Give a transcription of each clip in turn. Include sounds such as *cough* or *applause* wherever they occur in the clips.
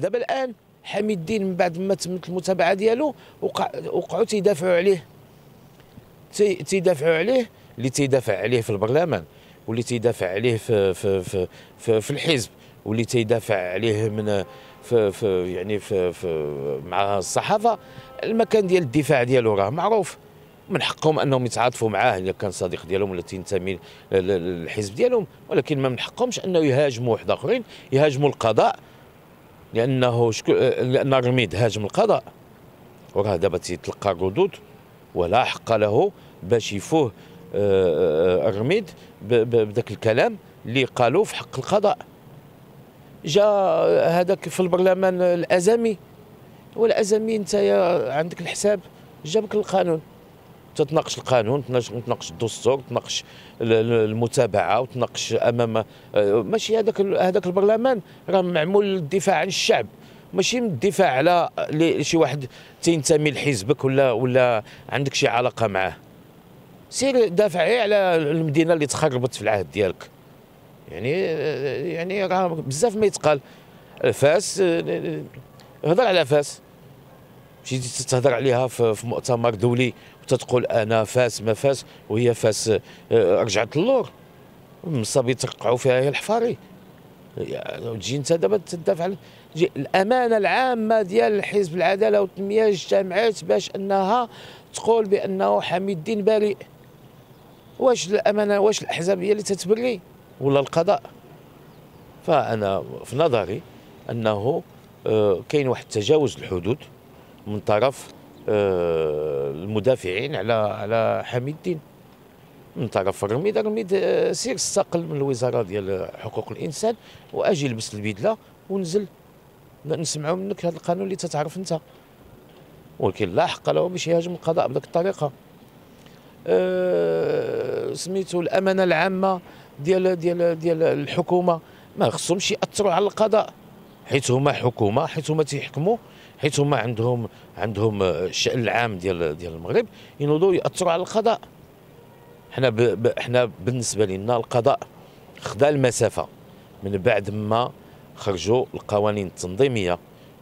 دابا الان حميد الدين من بعد ما تمت المتابعه ديالو وقع وقعوا تيدافعوا عليه تيدافعوا عليه اللي تيدافع عليه في البرلمان واللي تيدافع عليه في في في في, في الحزب واللي تيدافع عليه من في في يعني في, في مع الصحافه المكان ديال الدفاع ديالو راه معروف من حقهم انهم يتعاطفوا معاه اذا كان صديق ديالهم ولا تنتمي للحزب ديالهم ولكن ما من حقهمش انه يهاجموا واحد اخرين يهاجموا القضاء لانه شكو لان الرميد هاجم القضاء وراه دابا تيتلقى الردود ولا حق له باش يفوه الرميد آه، آه، بداك الكلام اللي قالوه في حق القضاء جا هذاك في البرلمان الازمي والازمي انت عندك الحساب جابك القانون تتناقش القانون تناقش الدستور تناقش المتابعه وتناقش امام آه، ماشي هذاك هذاك البرلمان راه معمول للدفاع عن الشعب ماشي من الدفاع على شي واحد تنتمي لحزبك ولا ولا عندك شي علاقه معاه سير دافع غير على المدينه اللي تخربت في العهد ديالك يعني آه، يعني راه بزاف ما يتقال فاس آه، هضر على فاس مشيتي تهضر عليها في مؤتمر دولي وتتقول انا فاس ما فاس وهي فاس آه، رجعت اللور المصابي تقعوا فيها هي الحفاري يعني تجي انت دابا تدافع الامانه العامه ديال الحزب العداله والتنميه اجتمعت باش انها تقول بانه حميد الدين بريء واش الامانه واش الاحزاب هي اللي تتبري ولا القضاء فانا في نظري انه آه، كاين واحد تجاوز الحدود من طرف آه، المدافعين على على حميد الدين من طرف الرميد الرميد آه، سير استقل من الوزاره ديال حقوق الانسان واجي لبس البدله ونزل نسمعوا منك هذا القانون اللي تتعرف انت ولكن لا حق له باش يهاجم القضاء بذيك الطريقه أه سميتو الامانه العامه ديال ديال ديال الحكومه ما خصهمش ياثروا على القضاء حيت هما حكومه حيت هما تيحكموا حيث هما عندهم عندهم الشأن العام ديال ديال المغرب ينوضوا ياثروا على القضاء حنا حنا بالنسبه لنا القضاء خدا المسافه من بعد ما خرجوا القوانين التنظيميه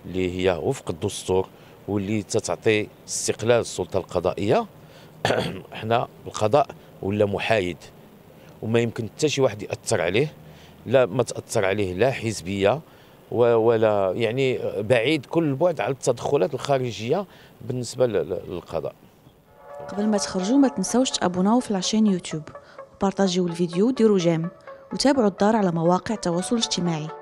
اللي هي وفق الدستور واللي تتعطي استقلال السلطه القضائيه *clears throat* حنا القضاء ولا محايد وما يمكن حتى شي واحد ياثر عليه لا ما تاثر عليه لا حزبيه ولا يعني بعيد كل البعد على التدخلات الخارجيه بالنسبه للقضاء قبل ما تخرجوا ما تنساوش تابوناو في لاشين يوتيوب وبارطاجيو الفيديو وديروا جيم وتابعوا الدار على مواقع التواصل الاجتماعي